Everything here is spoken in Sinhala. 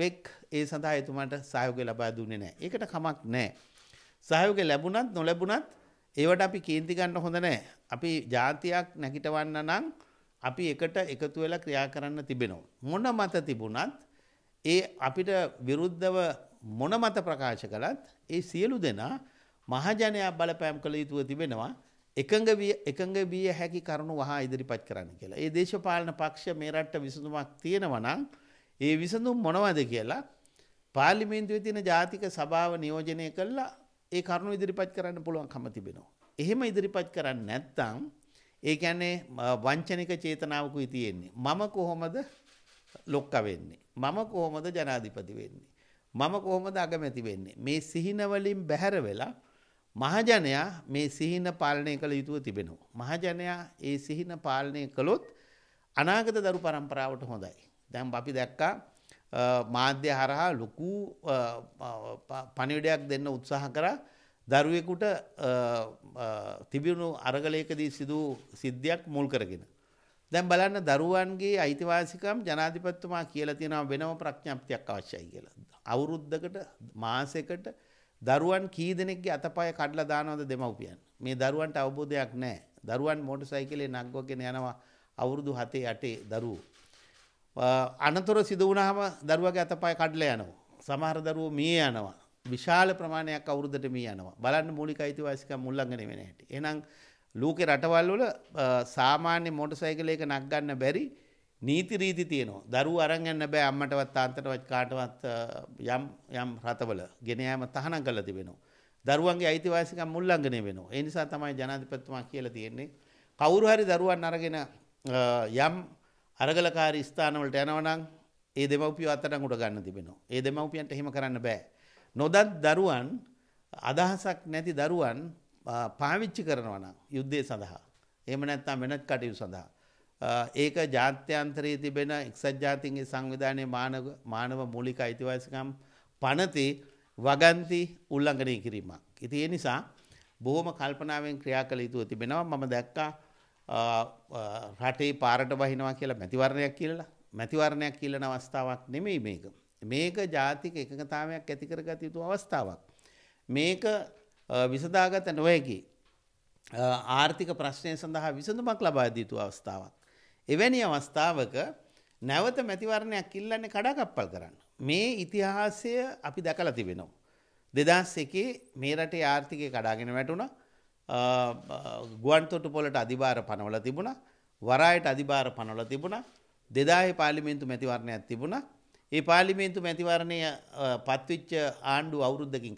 වෙක් ඒ සඳහා එතුමාට සහයෝගය ලබා දුන්නේ නැහැ. ඒකට කමක් නැහැ. සහයෝගය ලැබුණත් නොලැබුණත් ඒවට අපි කේන්ති ගන්න හොඳ නැහැ. අපි જાතියක් නැගිටවන්න නම් අපි එකට එකතු වෙලා ක්‍රියා කරන්න තිබෙනවා. මොන මත තිබුණත් ඒ අපිට විරුද්ධව මොන මත ප්‍රකාශ කළත් ඒ සියලු දෙනා මහජනයා බලපෑම් කළ යුතුව තිබෙනවා. එකඟ විය එකඟ විය හැකි කරුණු වහා ඉදිරිපත් කරන්න කියලා. ඒ දේශපාලන පක්ෂ මේ රටට විසඳුමක් තියෙනවා නම් ඒ විසඳුම් මොනවද කියලා පාලිමේන්තුවේ තියෙන ජාතික සභාව නියෝජනය කළා ඒ කරුණු ඉදිරිපත් කරන්න පුළුවන් කම තිබෙනවා. එහෙම ඉදිරිපත් කරන්න නැත්නම් ඒ කියන්නේ වංචනික චේතනාවකුයි තියෙන්නේ. මම කොහොමද ලොක්ක වෙන්නේ? මම කොහොමද ජනාධිපති වෙන්නේ? මම කොහොමද අගමැති වෙන්නේ? මේ සිහින වලින් බැහැර වෙලා මහජනයා මේ සිහින පාලනය කළ යුතුව තිබෙනවා. මහජනයා ඒ සිහින පාලනය කළොත් අනාගත දරු පරම්පරාවට හොඳයි. දැම් අපි දැක්කා මාධ්‍ය හරහා ලොකු පණිවිඩයක් දෙන්න උත්සාහ කර දරුවෙකුට තිබිුණු අරගලයකදී සිදු සිද්ධියක් මුල් කරගෙන. දැන් බලන්න දරුවන්ගේ අයිතිවාසිකම් ජනාධිපත්තුමා කියලා තියෙනවා වෙනම ප්‍රඥප්තියක් අවශ්‍යයි කියලා. අවුරුද්දකට මාසෙකට දරුවන් කී දෙනෙක්ගේ අතපය කඩලා දානවද දෙමව්පියන්. මේ දරුවන්ට අවබෝධයක් නැහැ. දරුවන් මෝටර් සයිකලේ නග්වගෙන යනවා අවුරුදු 7 8 දරුවෝ. අනතුර සිද වුණහම දරුවගේ අතපය කඩල යනවා. සමහර දරුවෝ මිය යනවා. විශාල ප්‍රමාණයක් අවුරුද්දට මිය යනවා. බලන්න මූලික අයිතිවාසිකම් මුල්ලංඝනය වෙන හැටි. එහෙනම් ලෝකේ රටවල් වල සාමාන්‍ය මෝටර් සයිකලයක නක් ගන්න බැරි නීති රීති තියෙනවා. දරුවෝ අරන් යන්න බෑ අම්මටවත් තාත්තටවත් කාටවත් යම් යම් රටවල ගෙන යාම තහනම් කරලා තිබෙනවා. දරුවන්ගේ අයිතිවාසිකම් මුල්ලංඝනය වෙනවා. ඒ නිසා තමයි ජනාධිපතිතුමා කියලා තියෙන්නේ කවුරු හරි දරුවන් අරගෙන යම් අරගලකාරී ස්ථානවලට යනවනම් ඒ දෙමව්පියෝ අත්අඩංගුවට ගන්න තිබෙනවා. ඒ දෙමව්පියන්ට එහෙම කරන්න බෑ. නොදත් දරුවන් අදහසක් නැති දරුවන් පාවිච්චි කරනවා නම් යුද්ධය සඳහා. එහෙම නැත්නම් වෙනත් කටයුතු සඳහා. ඒක ජාත්‍යන්තරයේ තිබෙන එක්සත් ජාතීන්ගේ සංවිධානයේ මානව මානව මූලික අයිතිවාසිකම් පනති වගන්ති උල්ලංඝනය කිරීමක්. ඉතින් ඒ නිසා බොහොම කල්පනාවෙන් ක්‍රියා කළ යුතුව තිබෙනවා. මම දැක්කා රටේ පාරට බහිනවා කියලා මැතිවරණයක් කියලා මැතිවරණයක් කියලන අවස්ථාවක් නෙමෙයි මේක. මේක ජාතික එකඟතාවයක් ඇති කරගත යුතු අවස්ථාවක්. මේක විසඳාගත නොහැකි ආර්ථික ප්‍රශ්නය සඳහා විසඳුමක් ලබා දිය යුතු අවස්ථාවක්. එවැනි අවස්ථාවක නැවත මැතිවරණයක් ඉල්ලන්නේ කඩාකප්පල් කරන්න. මේ ඉතිහාසය අපි දැකලා තිබෙනවා. දෙදස් එකේ මේ රටේ ආර්ථිකය කඩාගෙන වැටුණා ගුවන්තොටු පොලට අධිභාර පනවල තිබුණා වරායට අධිභාර පනවල තිබුණා දෙදාහේ පාර්ලිමේන්තු මැතිවරණයක් තිබුණා. ඒ පාර්ලිමේන්තු මැතිවරණය පත්විච්ච ආණ්ඩු අවුරුද්දකින්